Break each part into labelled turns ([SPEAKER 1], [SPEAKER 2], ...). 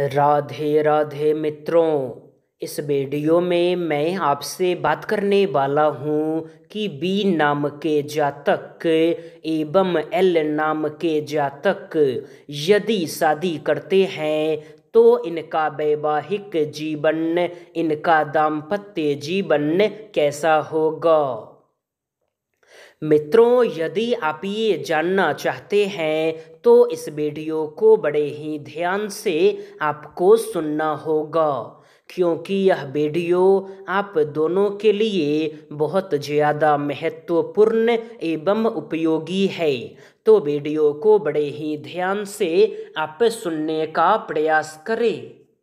[SPEAKER 1] राधे राधे मित्रों इस वीडियो में मैं आपसे बात करने वाला हूँ कि बी नाम के जातक एवं एल नाम के जातक यदि शादी करते हैं तो इनका वैवाहिक जीवन इनका दाम्पत्य जीवन कैसा होगा मित्रों यदि आप ये जानना चाहते हैं तो इस वीडियो को बड़े ही ध्यान से आपको सुनना होगा क्योंकि यह वीडियो आप दोनों के लिए बहुत ज़्यादा महत्वपूर्ण एवं उपयोगी है तो वीडियो को बड़े ही ध्यान से आप सुनने का प्रयास करें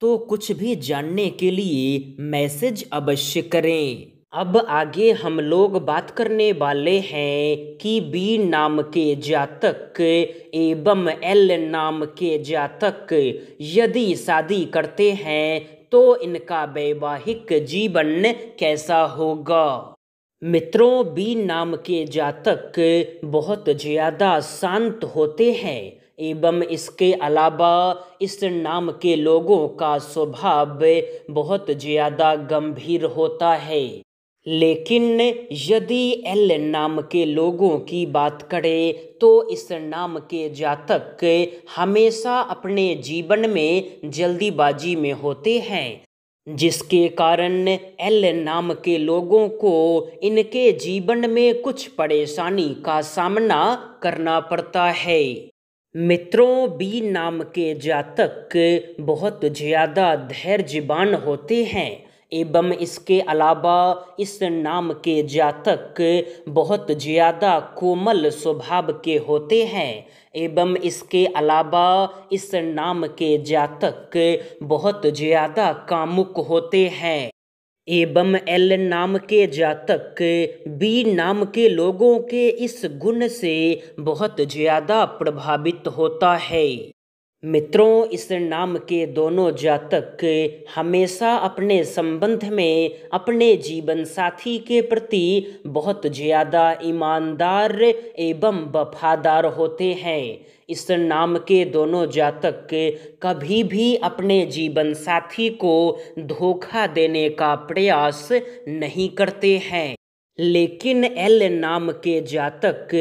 [SPEAKER 1] तो कुछ भी जानने के लिए मैसेज अवश्य करें अब आगे हम लोग बात करने वाले हैं कि बी नाम के जातक एवं एल नाम के जातक यदि शादी करते हैं तो इनका वैवाहिक जीवन कैसा होगा मित्रों बी नाम के जातक बहुत ज़्यादा शांत होते हैं एवं इसके अलावा इस नाम के लोगों का स्वभाव बहुत ज़्यादा गंभीर होता है लेकिन यदि एल नाम के लोगों की बात करें तो इस नाम के जातक हमेशा अपने जीवन में जल्दीबाजी में होते हैं जिसके कारण एल नाम के लोगों को इनके जीवन में कुछ परेशानी का सामना करना पड़ता है मित्रों बी नाम के जातक बहुत ज़्यादा धैर्यवान होते हैं एवं इसके अलावा इस नाम के जातक बहुत ज़्यादा कोमल स्वभाव के होते हैं एवं इसके अलावा इस नाम के जातक बहुत ज़्यादा कामुक होते हैं एवं एल नाम के जातक बी नाम के लोगों के इस गुण से बहुत ज़्यादा प्रभावित होता है मित्रों इस नाम के दोनों जातक हमेशा अपने संबंध में अपने जीवन साथी के प्रति बहुत ज़्यादा ईमानदार एवं वफादार होते हैं इस नाम के दोनों जातक कभी भी अपने जीवन साथी को धोखा देने का प्रयास नहीं करते हैं लेकिन एल नाम के जातक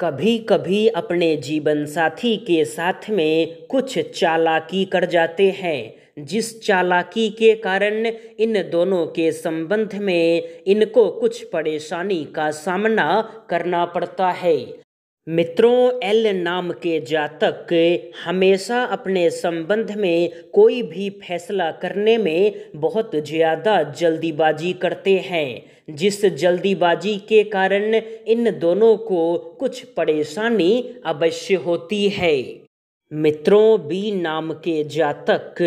[SPEAKER 1] कभी कभी अपने जीवन साथी के साथ में कुछ चालाकी कर जाते हैं जिस चालाकी के कारण इन दोनों के संबंध में इनको कुछ परेशानी का सामना करना पड़ता है मित्रों एल नाम के जातक हमेशा अपने संबंध में कोई भी फैसला करने में बहुत ज़्यादा जल्दीबाजी करते हैं जिस जल्दीबाजी के कारण इन दोनों को कुछ परेशानी अवश्य होती है मित्रों बी नाम के जातक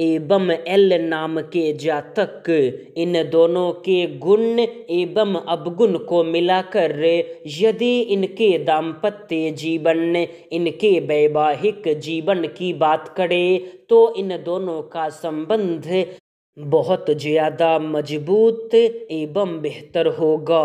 [SPEAKER 1] एवं एल नाम के जातक इन दोनों के गुण एवं अवगुण को मिलाकर यदि इनके दाम्पत्य जीवन इनके वैवाहिक जीवन की बात करें तो इन दोनों का संबंध बहुत ज़्यादा मजबूत एवं बेहतर होगा